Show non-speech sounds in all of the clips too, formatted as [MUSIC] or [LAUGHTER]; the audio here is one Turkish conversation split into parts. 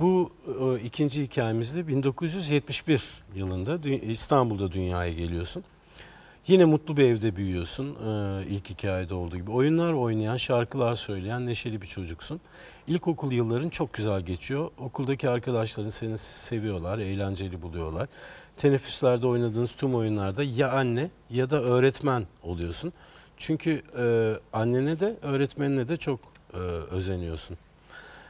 Bu e, ikinci hikayemizde 1971 yılında dü İstanbul'da dünyaya geliyorsun. Yine mutlu bir evde büyüyorsun e, ilk hikayede olduğu gibi. Oyunlar oynayan, şarkılar söyleyen neşeli bir çocuksun. İlkokul yılların çok güzel geçiyor. Okuldaki arkadaşların seni seviyorlar, eğlenceli buluyorlar. Teneffüslerde oynadığınız tüm oyunlarda ya anne ya da öğretmen oluyorsun. Çünkü e, annene de öğretmenine de çok e, özeniyorsun.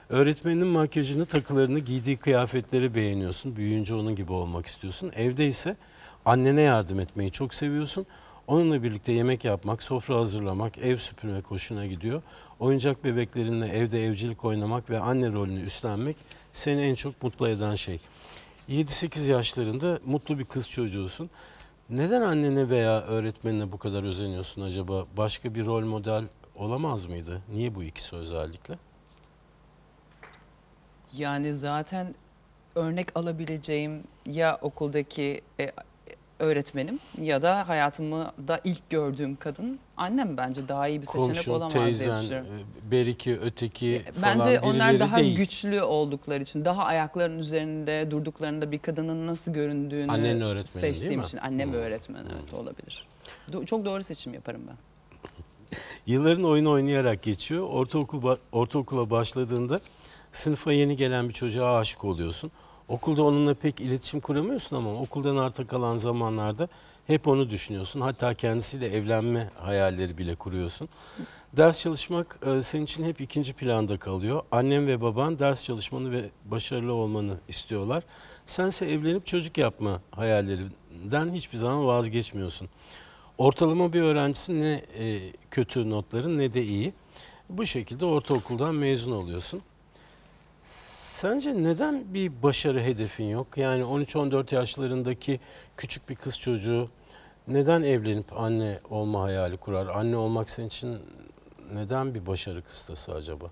Öğretmenin makyajını, takılarını, giydiği kıyafetleri beğeniyorsun. Büyüyünce onun gibi olmak istiyorsun. Evde ise annene yardım etmeyi çok seviyorsun. Onunla birlikte yemek yapmak, sofra hazırlamak, ev süpürmek hoşuna gidiyor. Oyuncak bebeklerinle evde evcilik oynamak ve anne rolünü üstlenmek seni en çok mutlu eden şey. 7-8 yaşlarında mutlu bir kız çocuğusun. Neden annene veya öğretmenine bu kadar özeniyorsun acaba? Başka bir rol model olamaz mıydı? Niye bu ikisi özellikle? Yani zaten örnek alabileceğim ya okuldaki e, e, öğretmenim ya da hayatımı da ilk gördüğüm kadın annem bence daha iyi bir seçenek Komşun, olamaz teyzen, diye düşünüyorum. E, beriki, öteki e, falan Bence onlar daha değil. güçlü oldukları için daha ayaklarının üzerinde durduklarında bir kadının nasıl göründüğünü Annen öğretmeni seçtiğim değil mi? için annem hmm. öğretmen evet hmm. olabilir. Do çok doğru seçim yaparım ben. [LAUGHS] Yılların oyun oynayarak geçiyor. Ortaokul ba ortaokula başladığında sınıfa yeni gelen bir çocuğa aşık oluyorsun. Okulda onunla pek iletişim kuramıyorsun ama okuldan arta kalan zamanlarda hep onu düşünüyorsun. Hatta kendisiyle evlenme hayalleri bile kuruyorsun. Ders çalışmak e, senin için hep ikinci planda kalıyor. Annem ve baban ders çalışmanı ve başarılı olmanı istiyorlar. Sense evlenip çocuk yapma hayallerinden hiçbir zaman vazgeçmiyorsun. Ortalama bir öğrencisin, ne e, kötü notların ne de iyi. Bu şekilde ortaokuldan mezun oluyorsun. Sence neden bir başarı hedefin yok? Yani 13-14 yaşlarındaki küçük bir kız çocuğu neden evlenip anne olma hayali kurar? Anne olmak senin için neden bir başarı kıstası acaba?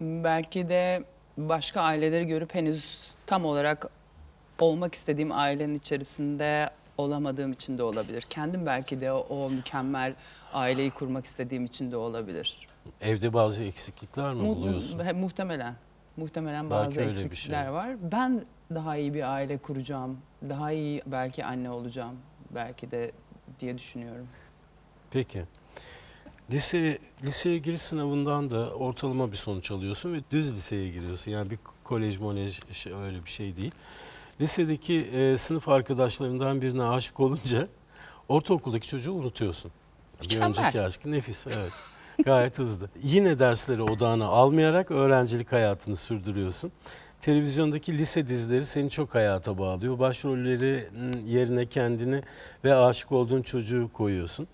Belki de başka aileleri görüp henüz tam olarak olmak istediğim ailenin içerisinde olamadığım için de olabilir. Kendim belki de o, o mükemmel aileyi kurmak istediğim için de olabilir. Evde bazı eksiklikler mi Mu buluyorsun? Muhtemelen. Muhtemelen bazı belki eksiklikler şey. var. Ben daha iyi bir aile kuracağım, daha iyi belki anne olacağım belki de diye düşünüyorum. Peki. Lise, liseye giriş sınavından da ortalama bir sonuç alıyorsun ve düz liseye giriyorsun. Yani bir kolej molej şey, öyle bir şey değil. Lisedeki e, sınıf arkadaşlarından birine aşık olunca ortaokuldaki çocuğu unutuyorsun. Bir Mükemmel. önceki aşkı nefis evet. Gayet hızlı. Yine dersleri odağına almayarak öğrencilik hayatını sürdürüyorsun. Televizyondaki lise dizileri seni çok hayata bağlıyor. Başrolleri ıı, yerine kendini ve aşık olduğun çocuğu koyuyorsun.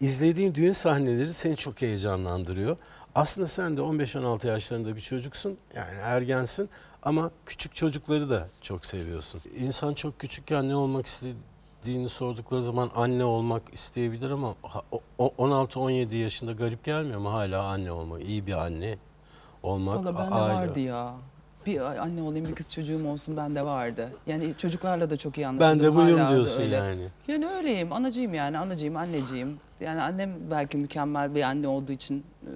İzlediğin düğün sahneleri seni çok heyecanlandırıyor. Aslında sen de 15-16 yaşlarında bir çocuksun. Yani ergensin ama küçük çocukları da çok seviyorsun. İnsan çok küçükken ne olmak istediği gittiğini sordukları zaman anne olmak isteyebilir ama 16-17 yaşında garip gelmiyor mu hala anne olmak, iyi bir anne olmak? ben bende vardı ya. Bir anne olayım, bir kız çocuğum olsun ben de vardı. Yani çocuklarla da çok iyi anlaşıldım. Ben de buyum diyorsun öyle. yani. Yani öyleyim, anacıyım yani, anacıyım, anneciyim. Yani annem belki mükemmel bir anne olduğu için e,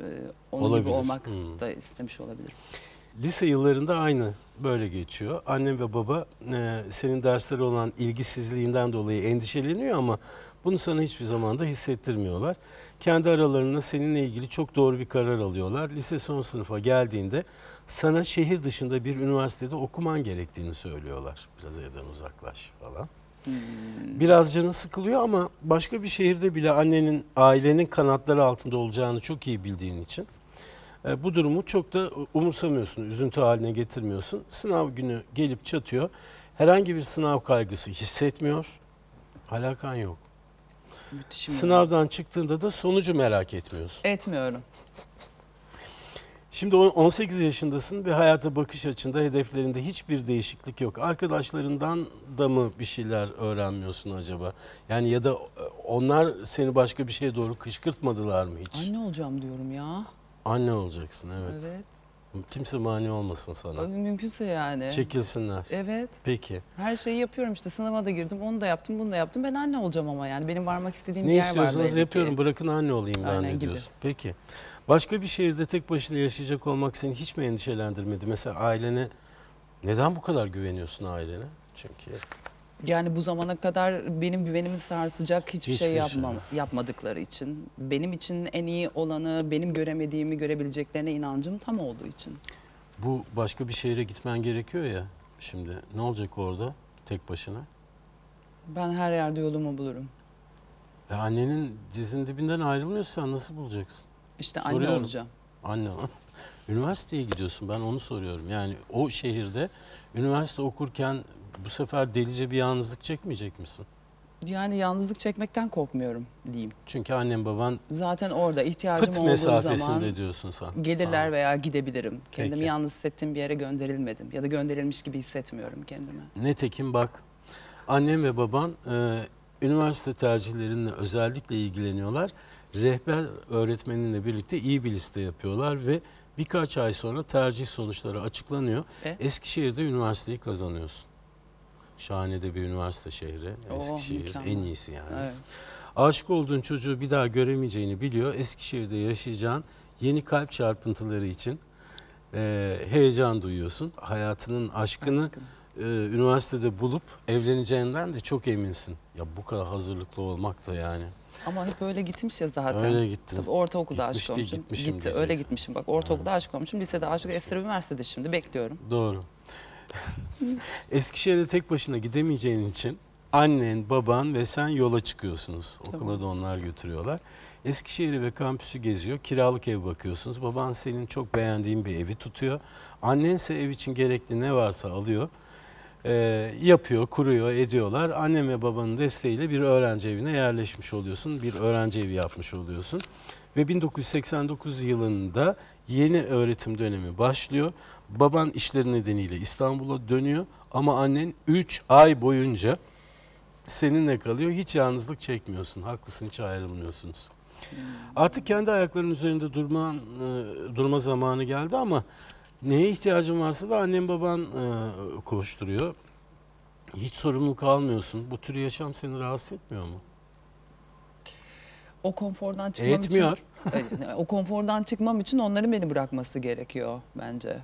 onun olabilir. gibi olmak hmm. da istemiş olabilirim. Lise yıllarında aynı böyle geçiyor. Annem ve baba e, senin derslere olan ilgisizliğinden dolayı endişeleniyor ama bunu sana hiçbir zaman da hissettirmiyorlar. Kendi aralarında seninle ilgili çok doğru bir karar alıyorlar. Lise son sınıfa geldiğinde sana şehir dışında bir üniversitede okuman gerektiğini söylüyorlar. Biraz evden uzaklaş falan. Hmm. Biraz canı sıkılıyor ama başka bir şehirde bile annenin, ailenin kanatları altında olacağını çok iyi bildiğin için e, bu durumu çok da umursamıyorsun, üzüntü haline getirmiyorsun. Sınav günü gelip çatıyor. Herhangi bir sınav kaygısı hissetmiyor. Alakan yok. Müthişim Sınavdan ya. çıktığında da sonucu merak etmiyorsun. Etmiyorum. Şimdi 18 yaşındasın ve hayata bakış açında, hedeflerinde hiçbir değişiklik yok. Arkadaşlarından da mı bir şeyler öğrenmiyorsun acaba? Yani ya da e, onlar seni başka bir şeye doğru kışkırtmadılar mı hiç? Anne olacağım diyorum ya. Anne olacaksın evet. Evet. Kimse mani olmasın sana. Tabii mümkünse yani. Çekilsinler. Evet. Peki. Her şeyi yapıyorum işte sınava da girdim onu da yaptım bunu da yaptım. Ben anne olacağım ama yani benim varmak istediğim ne bir yer var. Ne istiyorsanız yapıyorum ki. bırakın anne olayım ben Aynen, diyorsun. Gibi. Peki. Başka bir şehirde tek başına yaşayacak olmak seni hiç mi endişelendirmedi? Mesela ailene neden bu kadar güveniyorsun ailene? Çünkü yani bu zamana kadar benim güvenimi sarsacak hiçbir, hiçbir şey, şey. yapmam, şey. yapmadıkları için. Benim için en iyi olanı, benim göremediğimi görebileceklerine inancım tam olduğu için. Bu başka bir şehre gitmen gerekiyor ya şimdi. Ne olacak orada tek başına? Ben her yerde yolumu bulurum. E annenin dizin dibinden ayrılmıyorsan nasıl bulacaksın? İşte anne olacağım. Anne [LAUGHS] Üniversiteye gidiyorsun ben onu soruyorum. Yani o şehirde üniversite okurken bu sefer delice bir yalnızlık çekmeyecek misin? Yani yalnızlık çekmekten korkmuyorum diyeyim. Çünkü annem baban Zaten orada ihtiyacım pıt olduğu mesafesinde zaman diyorsun sen. gelirler Ha, veya gidebilirim. Kendimi Peki. yalnız hissettiğim bir yere gönderilmedim ya da gönderilmiş gibi hissetmiyorum kendimi. Nitekim bak annem ve baban e, üniversite tercihlerinle özellikle ilgileniyorlar. Rehber öğretmeninle birlikte iyi bir liste yapıyorlar ve birkaç ay sonra tercih sonuçları açıklanıyor. E? Eskişehir'de üniversiteyi kazanıyorsun. Şahane de bir üniversite şehri. Oh, Eskişehir. mükemmel. en iyisi yani. Evet. Aşık olduğun çocuğu bir daha göremeyeceğini biliyor. Eskişehir'de yaşayacağın yeni kalp çarpıntıları için e, heyecan duyuyorsun. Hayatının aşkını Aşkım. e, üniversitede bulup evleneceğinden de çok eminsin. Ya bu kadar hazırlıklı olmak da yani. Ama hep öyle gitmiş ya zaten. Öyle gittin. Kız ortaokulda Gitmişti, aşık olmuşum. Gitti, diyeceksin. öyle gitmişim bak. Ortaokulda aşık olmuşum. Lisede aşık, Esra Üniversitede şimdi bekliyorum. Doğru. [LAUGHS] Eskişehir'e tek başına gidemeyeceğin için annen, baban ve sen yola çıkıyorsunuz. Okula tamam. da onlar götürüyorlar. Eskişehir'i ve kampüsü geziyor. Kiralık ev bakıyorsunuz. Baban senin çok beğendiğin bir evi tutuyor. Annen ise ev için gerekli ne varsa alıyor e, yapıyor, kuruyor, ediyorlar. Annem ve babanın desteğiyle bir öğrenci evine yerleşmiş oluyorsun, bir öğrenci evi yapmış oluyorsun. Ve 1989 yılında yeni öğretim dönemi başlıyor. Baban işleri nedeniyle İstanbul'a dönüyor ama annen 3 ay boyunca seninle kalıyor. Hiç yalnızlık çekmiyorsun. Haklısın hiç ayrılmıyorsunuz. Artık kendi ayaklarının üzerinde durman, e, durma zamanı geldi ama Neye ihtiyacın varsa da annen baban e, koşturuyor. Hiç sorumluluk almıyorsun. Bu tür yaşam seni rahatsız etmiyor mu? O konfordan çıkmam Etmiyor. için [LAUGHS] o konfordan çıkmam için onların beni bırakması gerekiyor bence.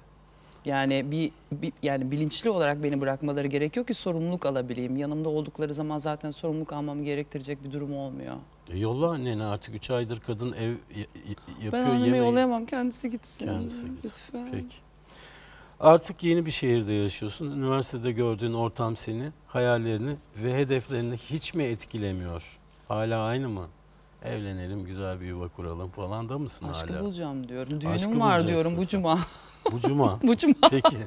Yani bir, bir yani bilinçli olarak beni bırakmaları gerekiyor ki sorumluluk alabileyim. Yanımda oldukları zaman zaten sorumluluk almam gerektirecek bir durum olmuyor. E yolla annene artık 3 aydır kadın ev yapıyor Ben anneme yemeği. yollayamam kendisi gitsin. Kendisi gitsin. Lütfen. Peki. Artık yeni bir şehirde yaşıyorsun. Üniversitede gördüğün ortam seni, hayallerini ve hedeflerini hiç mi etkilemiyor? Hala aynı mı? Evlenelim, güzel bir yuva kuralım falan da mısın Aşkı hala? bulacağım diyorum. Düğünüm Aşkı var diyorum bu cuma. Bu cuma. [LAUGHS] bu cuma. Peki.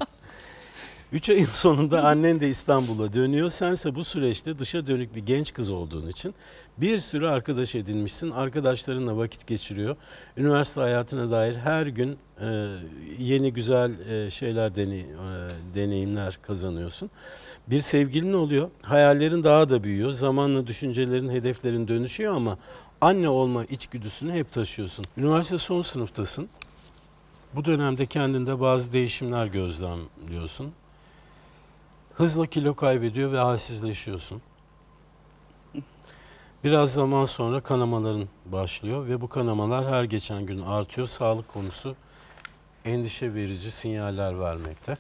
3 ayın sonunda annen de İstanbul'a dönüyor. Sense bu süreçte dışa dönük bir genç kız olduğun için bir sürü arkadaş edinmişsin. Arkadaşlarınla vakit geçiriyor. Üniversite hayatına dair her gün e, yeni güzel e, şeyler deney, e, deneyimler kazanıyorsun. Bir sevgilin oluyor. Hayallerin daha da büyüyor. Zamanla düşüncelerin, hedeflerin dönüşüyor ama anne olma içgüdüsünü hep taşıyorsun. Üniversite son sınıftasın. Bu dönemde kendinde bazı değişimler gözlemliyorsun. Hızla kilo kaybediyor ve halsizleşiyorsun. Biraz zaman sonra kanamaların başlıyor ve bu kanamalar her geçen gün artıyor. Sağlık konusu endişe verici sinyaller vermekte.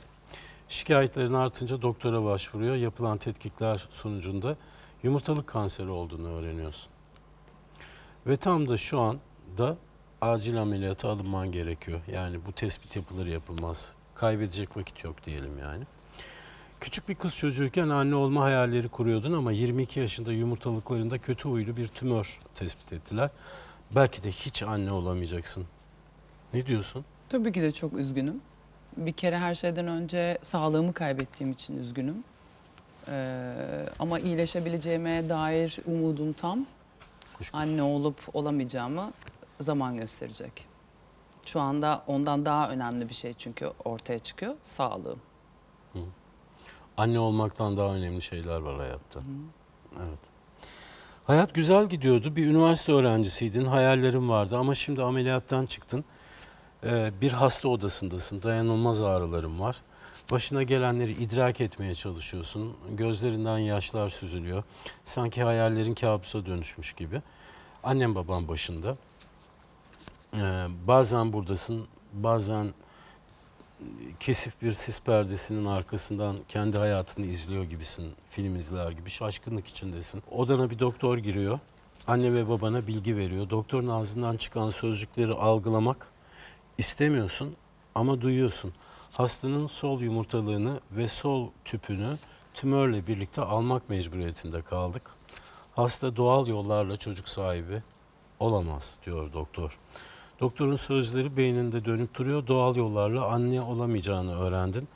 Şikayetlerin artınca doktora başvuruyor. Yapılan tetkikler sonucunda yumurtalık kanseri olduğunu öğreniyorsun. Ve tam da şu an da acil ameliyata alınman gerekiyor. Yani bu tespit yapılır yapılmaz. Kaybedecek vakit yok diyelim yani. Küçük bir kız çocuğuyken anne olma hayalleri kuruyordun ama 22 yaşında yumurtalıklarında kötü huylu bir tümör tespit ettiler. Belki de hiç anne olamayacaksın. Ne diyorsun? Tabii ki de çok üzgünüm. Bir kere her şeyden önce sağlığımı kaybettiğim için üzgünüm. Ee, ama iyileşebileceğime dair umudum tam. Kuşkusuz. Anne olup olamayacağımı zaman gösterecek. Şu anda ondan daha önemli bir şey çünkü ortaya çıkıyor sağlığım. Anne olmaktan daha önemli şeyler var hayatta. Hı. Evet. Hayat güzel gidiyordu. Bir üniversite öğrencisiydin, hayallerin vardı ama şimdi ameliyattan çıktın. Ee, bir hasta odasındasın, dayanılmaz ağrıların var. Başına gelenleri idrak etmeye çalışıyorsun. Gözlerinden yaşlar süzülüyor. Sanki hayallerin kabusa dönüşmüş gibi. Annem babam başında. Ee, bazen buradasın, bazen kesif bir sis perdesinin arkasından kendi hayatını izliyor gibisin. Film izler gibi şaşkınlık içindesin. Odana bir doktor giriyor. Anne ve babana bilgi veriyor. Doktorun ağzından çıkan sözcükleri algılamak istemiyorsun ama duyuyorsun. Hastanın sol yumurtalığını ve sol tüpünü tümörle birlikte almak mecburiyetinde kaldık. Hasta doğal yollarla çocuk sahibi olamaz diyor doktor. Doktorun sözleri beyninde dönüp duruyor. Doğal yollarla anne olamayacağını öğrendin.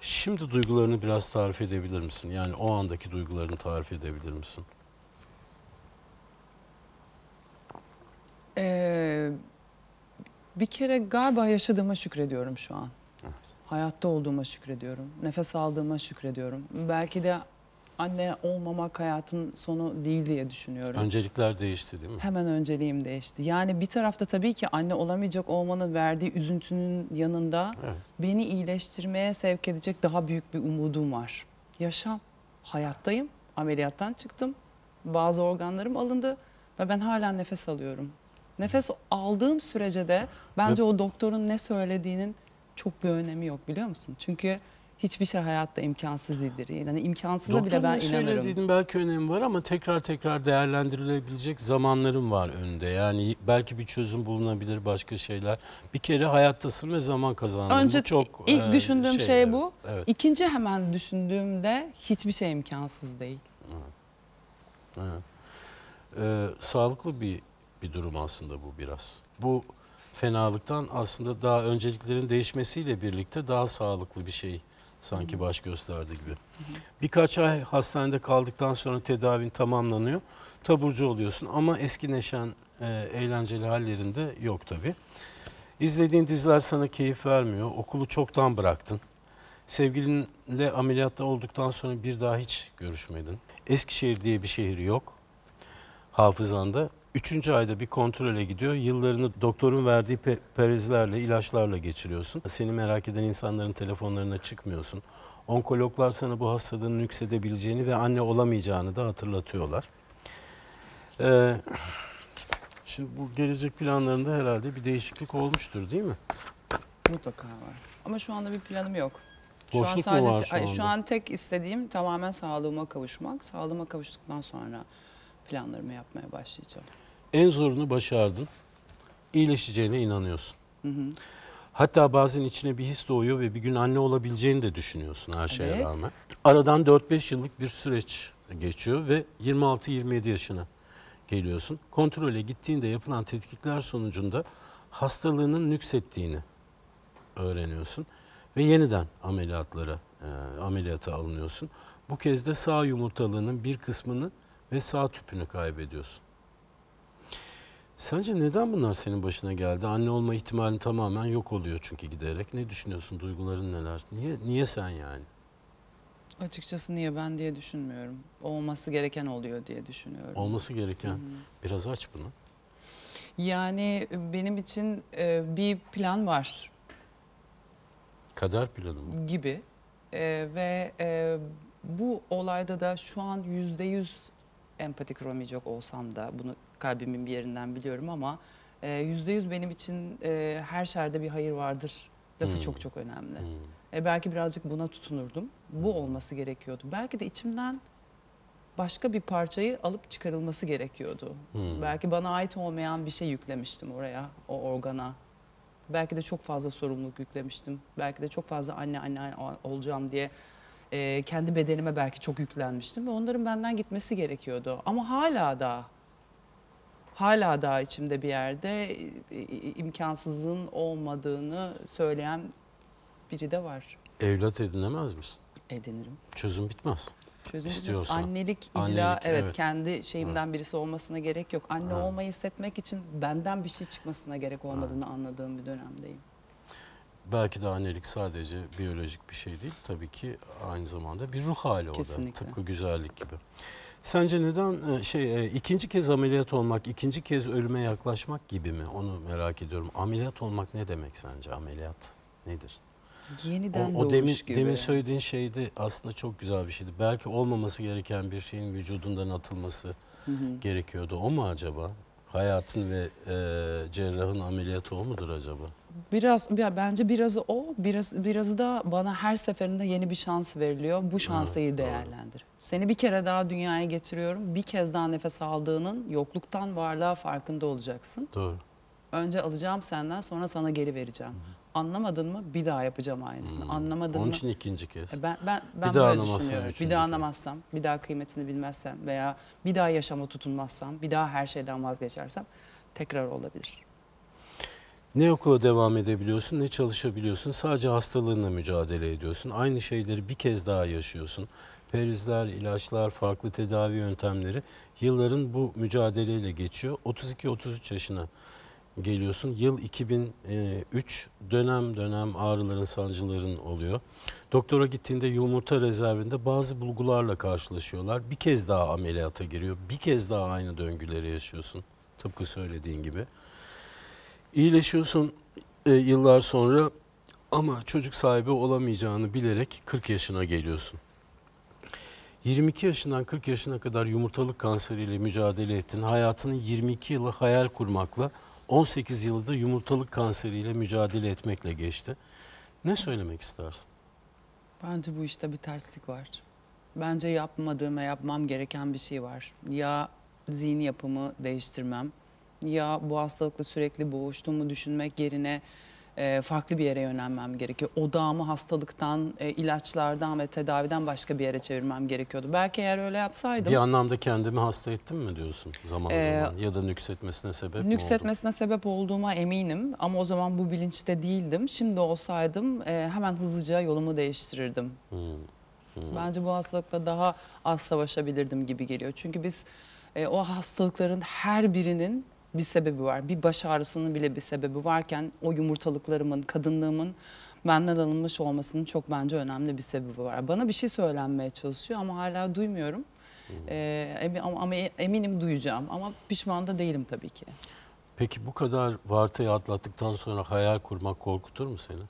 Şimdi duygularını biraz tarif edebilir misin? Yani o andaki duygularını tarif edebilir misin? Ee, bir kere galiba yaşadığıma şükrediyorum şu an. Evet. Hayatta olduğuma şükrediyorum. Nefes aldığıma şükrediyorum. Belki de anne olmamak hayatın sonu değil diye düşünüyorum. Öncelikler değişti değil mi? Hemen önceliğim değişti. Yani bir tarafta tabii ki anne olamayacak olmanın verdiği üzüntünün yanında evet. beni iyileştirmeye sevk edecek daha büyük bir umudum var. Yaşam, hayattayım, ameliyattan çıktım, bazı organlarım alındı ve ben hala nefes alıyorum. Nefes aldığım sürece de bence ve... o doktorun ne söylediğinin çok bir önemi yok biliyor musun? Çünkü hiçbir şey hayatta imkansız değildir. Yani imkansıza Doktor bile ben inanırım. Doktorun söylediğinin belki önemi var ama tekrar tekrar değerlendirilebilecek zamanların var önünde. Yani belki bir çözüm bulunabilir başka şeyler. Bir kere hayattasın ve zaman kazandın. Önce çok ilk e, düşündüğüm şey, şey bu. Evet. İkinci hemen düşündüğümde hiçbir şey imkansız değil. Evet. Evet. Ee, sağlıklı bir bir durum aslında bu biraz. Bu fenalıktan aslında daha önceliklerin değişmesiyle birlikte daha sağlıklı bir şey sanki baş gösterdi gibi. Birkaç ay hastanede kaldıktan sonra tedavin tamamlanıyor. Taburcu oluyorsun ama eski neşen e, eğlenceli hallerinde yok tabii. İzlediğin diziler sana keyif vermiyor. Okulu çoktan bıraktın. Sevgilinle ameliyatta olduktan sonra bir daha hiç görüşmedin. Eskişehir diye bir şehir yok hafızanda. Üçüncü ayda bir kontrole gidiyor. Yıllarını doktorun verdiği pe- perizlerle, ilaçlarla geçiriyorsun. Seni merak eden insanların telefonlarına çıkmıyorsun. Onkologlar sana bu hastalığın yüksedebileceğini ve anne olamayacağını da hatırlatıyorlar. Ee, şimdi bu gelecek planlarında herhalde bir değişiklik olmuştur değil mi? Mutlaka var. Ama şu anda bir planım yok. Boşluk şu an sadece, mu var şu anda? Ay, şu an tek istediğim tamamen sağlığıma kavuşmak. Sağlığıma kavuştuktan sonra planlarımı yapmaya başlayacağım. En zorunu başardın. İyileşeceğine inanıyorsun. Hı hı. Hatta bazen içine bir his doğuyor ve bir gün anne olabileceğini de düşünüyorsun her şeye evet. rağmen. Aradan 4-5 yıllık bir süreç geçiyor ve 26-27 yaşına geliyorsun. Kontrole gittiğinde yapılan tetkikler sonucunda hastalığının nüksettiğini öğreniyorsun ve yeniden ameliyatlara e, ameliyata alınıyorsun. Bu kez de sağ yumurtalığının bir kısmını ve sağ tüpünü kaybediyorsun. Sence neden bunlar senin başına geldi? Anne olma ihtimalin tamamen yok oluyor çünkü giderek. Ne düşünüyorsun? Duyguların neler? Niye niye sen yani? Açıkçası niye ben diye düşünmüyorum. Olması gereken oluyor diye düşünüyorum. Olması gereken. Hı Biraz aç bunu. Yani e, benim için e, bir plan var. Kader planı mı? Gibi. E, ve e, bu olayda da şu an yüzde yüz empatik rol olsam da bunu kalbimin bir yerinden biliyorum ama e, yüzde yüz benim için e, her şerde bir hayır vardır lafı hmm. çok çok önemli. Hmm. E, belki birazcık buna tutunurdum. Bu olması gerekiyordu. Belki de içimden başka bir parçayı alıp çıkarılması gerekiyordu. Hmm. Belki bana ait olmayan bir şey yüklemiştim oraya, o organa. Belki de çok fazla sorumluluk yüklemiştim. Belki de çok fazla anne anne olacağım diye e, kendi bedenime belki çok yüklenmiştim ve onların benden gitmesi gerekiyordu. Ama hala da hala da içimde bir yerde e, e, e, imkansızın olmadığını söyleyen biri de var. Evlat edinemez misin? Edinirim. Çözüm bitmez. Çözüm İstiyorsan. Annelik illa Annelik, evet, evet kendi şeyimden ha. birisi olmasına gerek yok. Anne ha. olmayı hissetmek için benden bir şey çıkmasına gerek olmadığını ha. anladığım bir dönemdeyim belki de annelik sadece biyolojik bir şey değil. Tabii ki aynı zamanda bir ruh hali Kesinlikle. o Tıpkı güzellik gibi. Sence neden e, şey e, ikinci kez ameliyat olmak, ikinci kez ölüme yaklaşmak gibi mi? Onu merak ediyorum. Ameliyat olmak ne demek sence? Ameliyat nedir? Yeniden o, o demin, gibi. Demin söylediğin şeydi aslında çok güzel bir şeydi. Belki olmaması gereken bir şeyin vücudundan atılması hı hı. gerekiyordu. O mu acaba? Hayatın ve e, cerrahın ameliyatı o mudur acaba? Biraz ya bence birazı o, biraz birazı da bana her seferinde yeni bir şans veriliyor. Bu şansı iyi değerlendir. Seni bir kere daha dünyaya getiriyorum. Bir kez daha nefes aldığının yokluktan varlığa farkında olacaksın. Doğru. Önce alacağım senden, sonra sana geri vereceğim. Anlamadın mı? Bir daha yapacağım aynısını. Hmm. Anlamadın Onun mı? Onun için ikinci kez. E, ben ben ben bir daha böyle Bir daha anlamazsam, bir daha kıymetini bilmezsem veya bir daha yaşama tutunmazsam, bir daha her şeyden vazgeçersem tekrar olabilir. Ne okula devam edebiliyorsun, ne çalışabiliyorsun. Sadece hastalığınla mücadele ediyorsun. Aynı şeyleri bir kez daha yaşıyorsun. Perizler, ilaçlar, farklı tedavi yöntemleri yılların bu mücadeleyle geçiyor. 32-33 yaşına geliyorsun. Yıl 2003 dönem dönem ağrıların sancıların oluyor. Doktora gittiğinde yumurta rezervinde bazı bulgularla karşılaşıyorlar. Bir kez daha ameliyata giriyor. Bir kez daha aynı döngüleri yaşıyorsun. Tıpkı söylediğin gibi. İyileşiyorsun e, yıllar sonra ama çocuk sahibi olamayacağını bilerek 40 yaşına geliyorsun. 22 yaşından 40 yaşına kadar yumurtalık kanseriyle mücadele ettin. Hayatının 22 yılı hayal kurmakla 18 yılı da yumurtalık kanseriyle mücadele etmekle geçti. Ne söylemek istersin? Bence bu işte bir terslik var. Bence yapmadığım ve yapmam gereken bir şey var. Ya zihin yapımı değiştirmem ya bu hastalıkla sürekli boğuştuğumu düşünmek yerine e, farklı bir yere yönelmem gerekiyor. Odağımı hastalıktan, e, ilaçlardan ve tedaviden başka bir yere çevirmem gerekiyordu. Belki eğer öyle yapsaydım... Bir anlamda kendimi hasta ettim mi diyorsun zaman e, zaman ya da nüksetmesine sebep Nüksetmesine oldum? sebep olduğuma eminim ama o zaman bu bilinçte değildim. Şimdi olsaydım e, hemen hızlıca yolumu değiştirirdim. Hmm. Hmm. Bence bu hastalıkla daha az savaşabilirdim gibi geliyor. Çünkü biz e, o hastalıkların her birinin bir sebebi var. Bir baş ağrısının bile bir sebebi varken o yumurtalıklarımın, kadınlığımın benden alınmış olmasının çok bence önemli bir sebebi var. Bana bir şey söylenmeye çalışıyor ama hala duymuyorum. Ee, ama, ama e, eminim duyacağım ama pişman da değilim tabii ki. Peki bu kadar vartayı atlattıktan sonra hayal kurmak korkutur mu seni?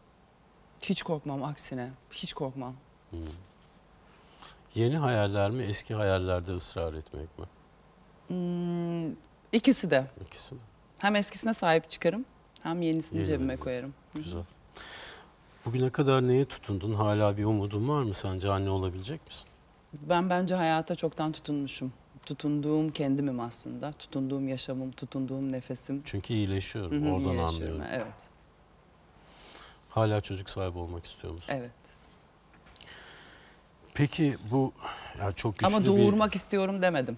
Hiç korkmam aksine. Hiç korkmam. Hmm. Yeni hayaller mi eski hayallerde ısrar etmek mi? Hmm, İkisi de. İkisi de. Hem eskisine sahip çıkarım hem yenisini Yeni cebime verir. koyarım. Güzel. Bugüne kadar neye tutundun? Hala bir umudun var mı sence anne olabilecek misin? Ben bence hayata çoktan tutunmuşum. Tutunduğum kendimim aslında. Tutunduğum yaşamım, tutunduğum nefesim. Çünkü iyileşiyorum. Hı-hı, Oradan iyileşiyorum. anlıyorum. Evet. Hala çocuk sahibi olmak istiyor musun? Evet. Peki bu ya çok güçlü Ama doğurmak bir... istiyorum demedim.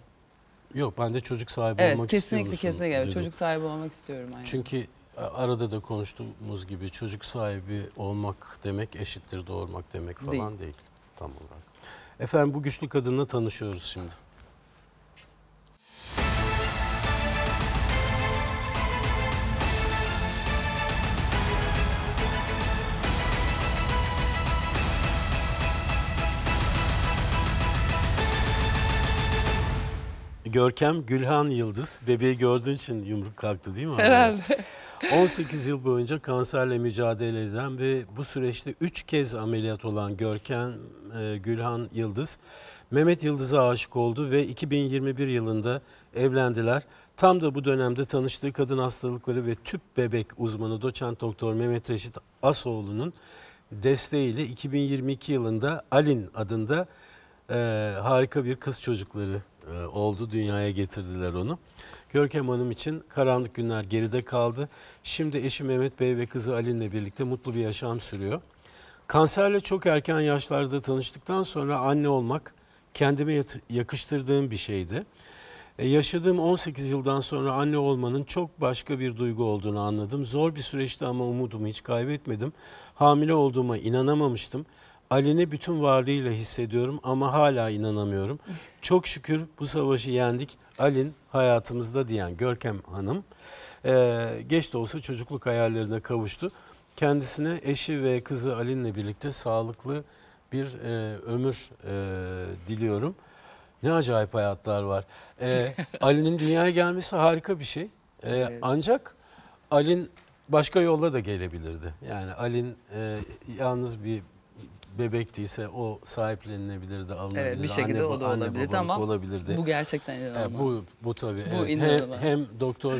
Yok ben de çocuk sahibi evet, olmak kesinlikle, istiyorum. Kesinlikle kesinlikle çocuk sahibi olmak istiyorum. Aynen. Çünkü e, arada da konuştuğumuz gibi çocuk sahibi olmak demek eşittir doğurmak demek falan değil, değil tam olarak. Efendim bu güçlü kadınla tanışıyoruz şimdi. Görkem Gülhan Yıldız. Bebeği gördüğün için yumruk kalktı değil mi? Herhalde. 18 yıl boyunca kanserle mücadele eden ve bu süreçte 3 kez ameliyat olan Görkem e, Gülhan Yıldız, Mehmet Yıldız'a aşık oldu ve 2021 yılında evlendiler. Tam da bu dönemde tanıştığı kadın hastalıkları ve tüp bebek uzmanı doçent doktor Mehmet Reşit Asoğlu'nun desteğiyle 2022 yılında Alin adında e, harika bir kız çocukları e, oldu. Dünyaya getirdiler onu. Görkem Hanım için karanlık günler geride kaldı. Şimdi eşi Mehmet Bey ve kızı Alin'le birlikte mutlu bir yaşam sürüyor. Kanserle çok erken yaşlarda tanıştıktan sonra anne olmak kendime yakıştırdığım bir şeydi. E, yaşadığım 18 yıldan sonra anne olmanın çok başka bir duygu olduğunu anladım. Zor bir süreçti ama umudumu hiç kaybetmedim. Hamile olduğuma inanamamıştım. Aleni bütün varlığıyla hissediyorum ama hala inanamıyorum. Çok şükür bu savaşı yendik. Alin hayatımızda diyen Görkem Hanım e, geç de olsa çocukluk hayallerine kavuştu. Kendisine eşi ve kızı Alin'le birlikte sağlıklı bir e, ömür e, diliyorum. Ne acayip hayatlar var. E, [LAUGHS] Ali'nin dünyaya gelmesi harika bir şey. E, evet. Ancak Alin başka yolla da gelebilirdi. Yani Alin e, yalnız bir Bebek bebektiyse o sahiplenilebilirdi, alınabilirdi. Evet, bir şekilde anne, o da anne olabilirdi ama olabilirdi. bu gerçekten inanılmaz. E, bu, bu tabii. Bu evet. hem, hem doktor